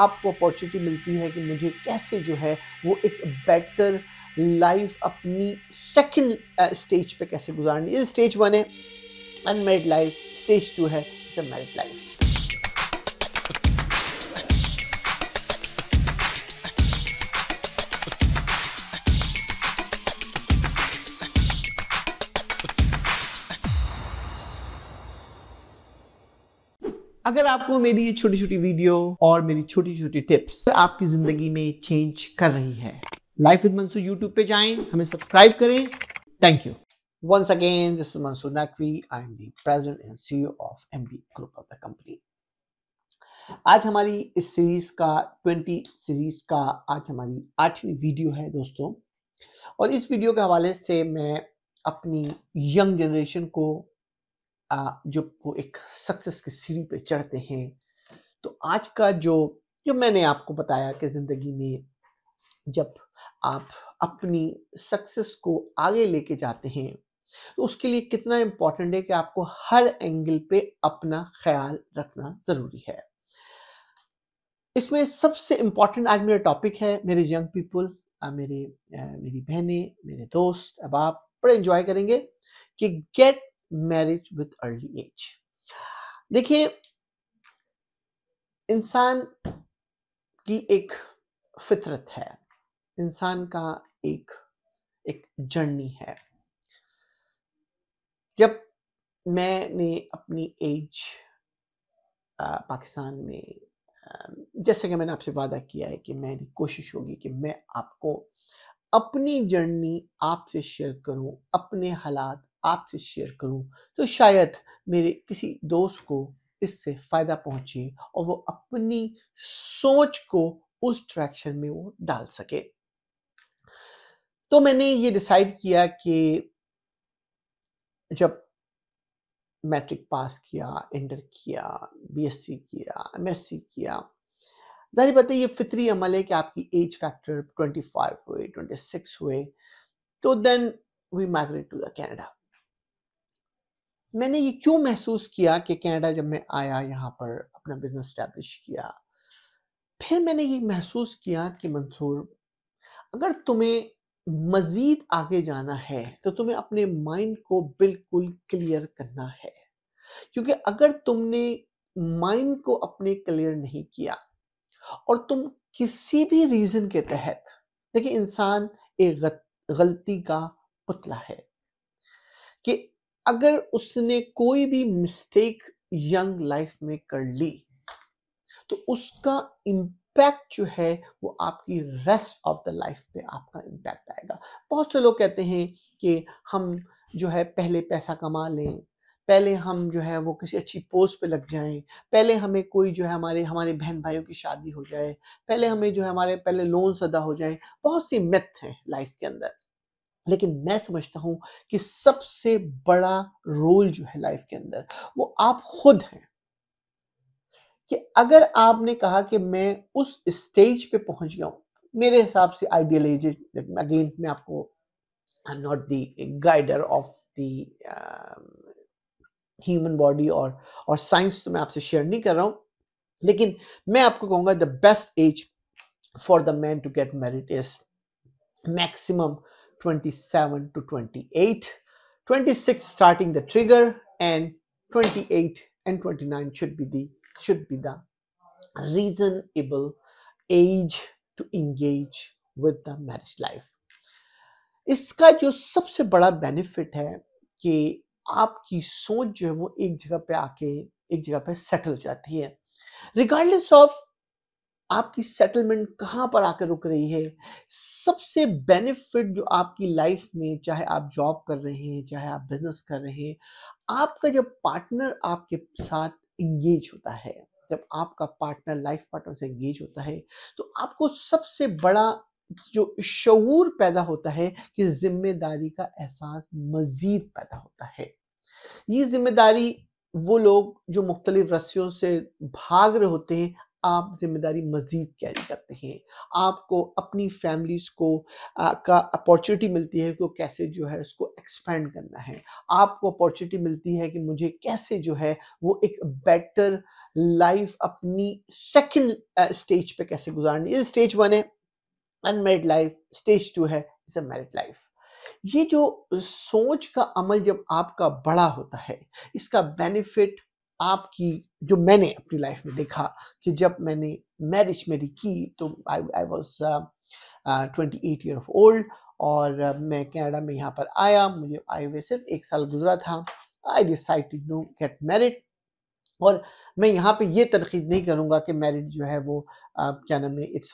आपको अपॉर्चुनिटी मिलती है कि मुझे कैसे जो है वो एक बेटर लाइफ अपनी सेकंड स्टेज uh, पे कैसे गुजारनी है स्टेज वन है अनमेरिड लाइफ स्टेज टू है इट्स मैरिड लाइफ अगर आपको मेरी ये छोटी छोटी वीडियो और मेरी छोटी छोटी टिप्स आपकी जिंदगी में चेंज कर रही है लाइफ विद मंसूर यूट्यूब पे जाएं हमें सब्सक्राइब करें thank you once again this is Mansoor Naqvi I am the President and CEO of MB Group of the company. आज हमारी इस सीरीज का ट्वेंटी सीरीज का आज हमारी आठवीं वीडियो है दोस्तों और इस वीडियो के हवाले से मैं अपनी यंग जनरेशन को जो वो एक सक्सेस की सीढ़ी पे चढ़ते हैं तो आज का जो जो मैंने आपको बताया कि ज़िंदगी में जब आप अपनी सक्सेस को आगे लेके जाते हैं तो उसके लिए कितना इम्पोर्टेंट है कि आपको हर एंगल पे अपना ख्याल रखना ज़रूरी है इसमें सबसे इम्पॉर्टेंट आज मेरा टॉपिक है मेरे यंग पीपल मेरे मेरी बहनें मेरे दोस्त अब आप बड़े इंजॉय करेंगे कि get marriage with early age देखिए इंसान की एक फितरत है इंसान का एक एक जर्नी है जब मैंने अपनी एज पाकिस्तान में जैसे कि मैंने आपसे वादा किया है कि मेरी कोशिश होगी कि मैं आपको अपनी जर्नी आपसे शेयर करूं अपने हालात आपसे शेयर करूं तो शायद मेरे किसी दोस्त को इससे फ़ायदा पहुंचे और वो अपनी सोच को उस ट्रैक्शन में वो डाल सके तो मैंने ये डिसाइड किया कि जब मैट्रिक पास किया इंटर किया बीएससी किया एमएससी किया जाहिर बात है ये फितरी अमल है कि आपकी एज फैक्टर 25 हुए 26 हुए तो then we migrate to the Canada मैंने ये क्यों महसूस किया कि कनाडा जब मैं आया यहाँ पर अपना बिजनेस स्टैब्लिश किया फिर मैंने ये महसूस किया कि मंसूर अगर तुम्हें मज़ीद आगे जाना है तो तुम्हें अपने माइंड को बिल्कुल क्लियर करना है क्योंकि अगर तुमने माइंड को अपने क्लियर नहीं किया और तुम किसी भी रीज़न के तहत देखिए इंसान एक गलती का पुतला है कि अगर उसने कोई भी मिस्टेक यंग लाइफ में कर ली तो उसका इम्पैक्ट जो है वो आपकी रेस्ट ऑफ द लाइफ पे आपका इम्पैक्ट आएगा बहुत से लोग कहते हैं कि हम जो है पहले पैसा कमा लें पहले हम जो है वो किसी अच्छी पोस्ट पे लग जाएं पहले हमें कोई जो है हमारे हमारे बहन भाइयों की शादी हो जाए पहले हमें जो है हमारे पहले लोन्स अदा हो जाए बहुत सी मिथ है लाइफ के अंदर लेकिन मैं समझता हूं कि सबसे बड़ा रोल जो है लाइफ के अंदर वो आप खुद हैं कि अगर आपने कहा कि मैं उस स्टेज पे पहुंच गया हूं मेरे हिसाब से आइडियल एज अगेन मैं आपको I am not the guider of the human body और और साइंस तो मैं आपसे शेयर नहीं कर रहा हूं लेकिन मैं आपको कहूंगा the best age for the man to get married is maximum 27 to 28, 26 starting the trigger, and 28 and 29 should be the should be the reasonable age to engage with the marriage life इसका जो सबसे बड़ा benefit है कि आपकी सोच जो है वो एक जगह पे आके एक जगह पे सेटल जाती है रिगार्डलेस ऑफ आपकी सेटलमेंट कहाँ पर आकर रुक रही है सबसे बेनिफिट जो आपकी लाइफ में चाहे आप जॉब कर रहे हैं चाहे आप बिजनेस कर रहे हैं आपका जब पार्टनर आपके साथ इंगेज होता है जब आपका पार्टनर लाइफ पार्टनर से इंगेज होता है तो आपको सबसे बड़ा जो शूर पैदा होता है कि जिम्मेदारी का एहसास मजीद पैदा होता है ये जिम्मेदारी वो लोग जो मुख्तलिफ रस्सियों से भाग रहे होते हैं आप जिम्मेदारी मज़ीद कैरी करते हैं आपको अपनी फैमिलीज़ को आ, का अपॉर्चुनिटी मिलती है कि कैसे जो है उसको एक्सपेंड करना है आपको अपॉर्चुनिटी मिलती है कि मुझे कैसे जो है वो एक बेटर लाइफ अपनी सेकंड स्टेज पे कैसे गुजारनी है स्टेज वन है अनमेरिड लाइफ स्टेज टू है इज अ मैरिड लाइफ ये जो सोच का अमल जब आपका बड़ा होता है इसका बेनिफिट आपकी जो मैंने अपनी लाइफ में देखा कि जब मैंने मैरिज मेरी की तो I I was twenty eight year of old और uh, मैं कनाडा में यहाँ पर आया मुझे आए हुए सिर्फ एक साल गुजरा था I decide to get married और मैं यहाँ पे ये तनखीद नहीं करूँगा कि मैरिज जो है वो uh, क्या नाम है इट्स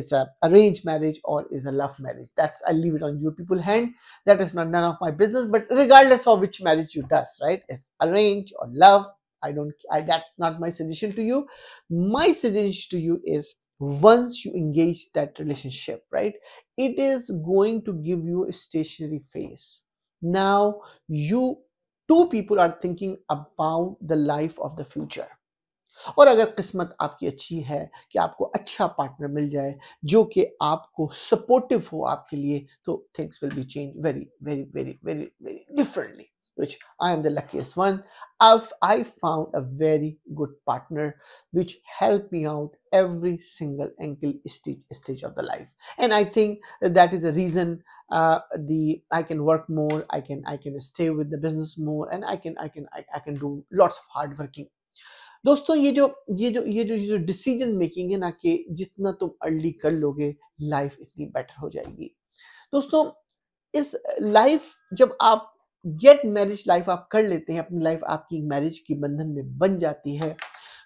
इट्स अरेंज मैरिज और is a love marriage that's I leave it on you people hand that is not none of my business but regardless of which marriage you does right is arrange और love i don't I, that's not my suggestion to you my suggestion to you is once you engage that relationship right it is going to give you a stationary phase now you two people are thinking about the life of the future और अगर किस्मत आपकी अच्छी है कि आपको अच्छा partner मिल जाए जो कि आपको सपोर्टिव हो आपके लिए तो things will be change very very very very very differently which I am the luckiest one. I've, I found a very good partner which helped me out every single ankle stage stage of the life, and I think that is the reason uh, the I can work more, I can I can stay with the business more, and I can I can I, I can do lots of hard working. दोस्तों ये जो ये जो ये जो ये जो decision making है ना कि जितना तुम अर्ली कर लोगे लाइफ इतनी बेटर हो जाएगी दोस्तों इस लाइफ जब आप गेट मैरिज लाइफ आप कर लेते हैं अपनी लाइफ आपकी मैरिज की बंधन में बन जाती है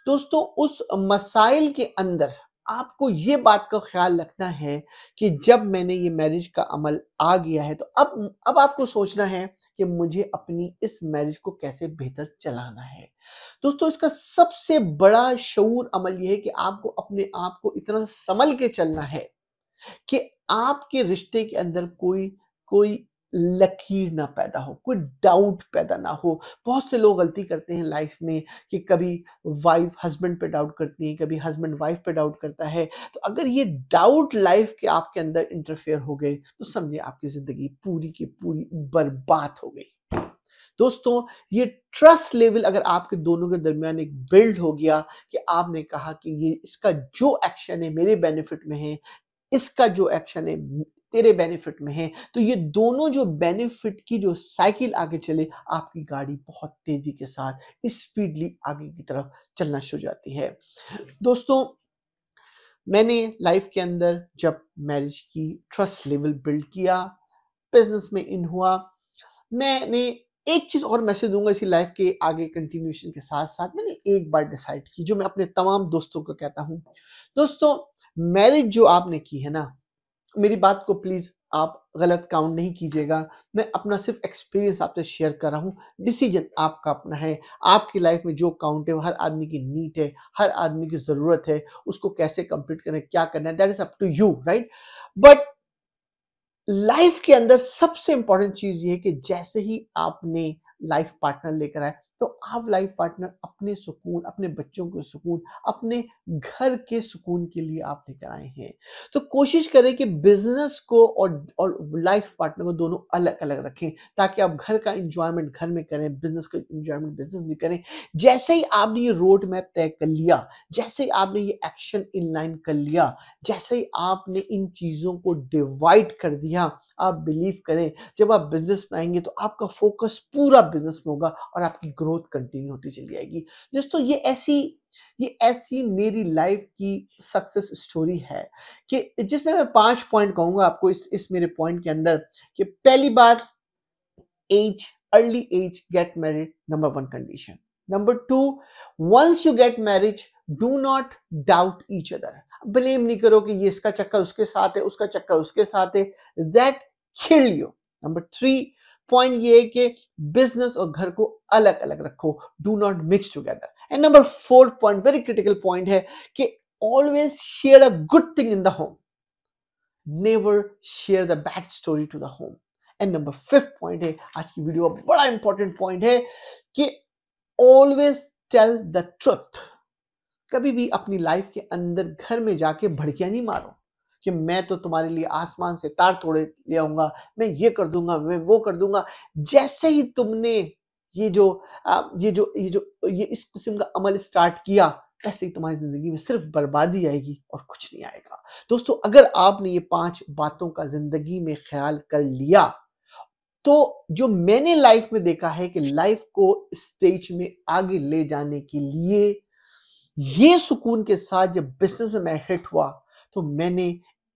दोस्तों उस मसाइल के अंदर आपको ये बात का ख्याल रखना है कि जब मैंने ये मैरिज का अमल आ गया है तो अब अब आपको सोचना है कि मुझे अपनी इस मैरिज को कैसे बेहतर चलाना है दोस्तों इसका सबसे बड़ा शूर अमल यह है कि आपको अपने आप को इतना संभल के चलना है कि आपके रिश्ते के अंदर कोई कोई लकीर ना पैदा हो कोई डाउट पैदा ना हो बहुत से लोग गलती करते हैं लाइफ में कि कभी वाइफ हस्बैंड पे डाउट करती है कभी हस्बैंड वाइफ पे डाउट करता है तो अगर ये डाउट लाइफ के आपके अंदर इंटरफेयर हो गए तो समझिए आपकी ज़िंदगी पूरी की पूरी बर्बाद हो गई दोस्तों ये ट्रस्ट लेवल अगर आपके दोनों के दरमियान एक बिल्ड हो गया कि आपने कहा कि ये इसका जो एक्शन है मेरे बेनिफिट में है इसका जो एक्शन है तेरे बेनिफिट में है तो ये दोनों जो बेनिफिट की जो साइकिल आगे चले आपकी गाड़ी बहुत तेजी के साथ स्पीडली आगे की तरफ चलना शुरू जाती है दोस्तों मैंने लाइफ के अंदर जब मैरिज की ट्रस्ट लेवल बिल्ड किया बिजनेस में इन हुआ मैंने एक चीज और मैसेज दूंगा इसी लाइफ के आगे कंटिन्यूशन के साथ साथ मैंने एक बार डिसाइड की जो मैं अपने तमाम दोस्तों को कहता हूँ दोस्तों मैरिज जो आपने की है ना मेरी बात को प्लीज़ आप गलत काउंट नहीं कीजिएगा मैं अपना सिर्फ एक्सपीरियंस आपसे शेयर कर रहा हूँ डिसीजन आपका अपना है आपकी लाइफ में जो काउंट है वो हर आदमी की नीट है हर आदमी की ज़रूरत है उसको कैसे कंप्लीट करना है क्या करना है that is up to you right but life के अंदर सबसे इंपॉर्टेंट चीज़ ये है कि जैसे ही आपने लाइफ पार्टनर लेकर आए तो आप लाइफ पार्टनर अपने सुकून अपने बच्चों के सुकून अपने घर के सुकून के लिए आप लेकर आए हैं तो कोशिश करें कि बिजनेस को और और लाइफ पार्टनर को दोनों अलग अलग रखें ताकि आप घर का इंजॉयमेंट घर में करें बिजनेस का इंजॉयमेंट बिजनेस में करें जैसे ही आपने ये रोड मैप तय कर लिया जैसे ही आपने ये एक्शन इन लाइन कर लिया जैसे ही आपने इन चीज़ों को डिवाइड कर दिया आप बिलीव करें जब आप बिजनेस में आएंगे तो आपका फोकस पूरा बिजनेस में होगा और आपकी ग्रोथ ग्रोथ कंटिन्यू होती चली जाएगी दोस्तों ये ऐसी ये ऐसी मेरी लाइफ की सक्सेस स्टोरी है कि जिसमें मैं पांच पॉइंट कहूंगा आपको इस इस मेरे पॉइंट के अंदर कि पहली बात age early age get married number one condition number two once you get marriage do not doubt each other blame नहीं करो कि ये इसका चक्कर उसके साथ है उसका चक्कर उसके साथ है that kill you number three point ये है कि बिजनेस और घर को अलग अलग रखो do not mix together and number four point very critical point है कि always share a good thing in the home never share the bad story to the home and number fifth point है आज की video का बड़ा important point है कि always tell the truth कभी भी अपनी लाइफ के अंदर घर में जाके भड़कियां नहीं मारो कि मैं तो तुम्हारे लिए आसमान से तार तोड़े ले आऊंगा मैं ये कर दूंगा मैं वो कर दूंगा जैसे ही तुमने ये जो ये जो ये जो ये इस किस्म का अमल स्टार्ट किया ऐसे ही तुम्हारी जिंदगी में सिर्फ बर्बादी आएगी और कुछ नहीं आएगा दोस्तों अगर आपने ये पांच बातों का जिंदगी में ख्याल कर लिया तो जो मैंने लाइफ में देखा है कि लाइफ को स्टेज में आगे ले जाने के लिए ये सुकून के साथ जब बिजनेस में मैं हिट हुआ तो मैंने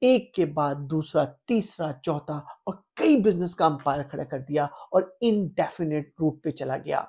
एक के बाद दूसरा तीसरा चौथा और कई बिजनेस का अंपायर खड़ा कर दिया और इनडेफिनेट रूट पे चला गया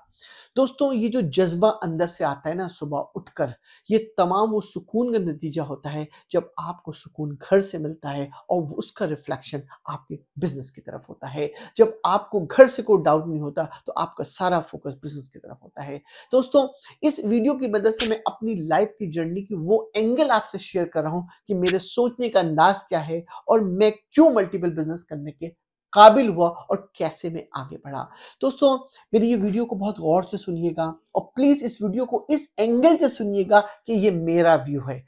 दोस्तों ये जो जज्बा अंदर से आता है ना सुबह उठकर ये तमाम वो सुकून का नतीजा होता है जब आपको सुकून घर से मिलता है और उसका रिफ्लेक्शन आपके बिजनेस की तरफ होता है जब आपको घर से कोई डाउट नहीं होता तो आपका सारा फोकस बिजनेस की तरफ होता है दोस्तों इस वीडियो की मदद से मैं अपनी लाइफ की जर्नी की वो एंगल आपसे शेयर कर रहा हूँ कि मेरे सोचने का अंदाज क्या है और मैं क्यों मल्टीपल बिजनेस करने के काबिल हुआ और कैसे मैं आगे बढ़ा दोस्तों मेरी ये वीडियो को बहुत गौर से सुनिएगा और प्लीज इस वीडियो को इस एंगल से सुनिएगा कि ये मेरा व्यू है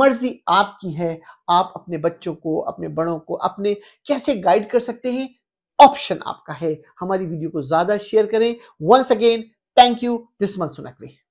मर्जी आपकी है आप अपने बच्चों को अपने बड़ों को अपने कैसे गाइड कर सकते हैं ऑप्शन आपका है हमारी वीडियो को ज्यादा शेयर करें once again thank you this मन अकवी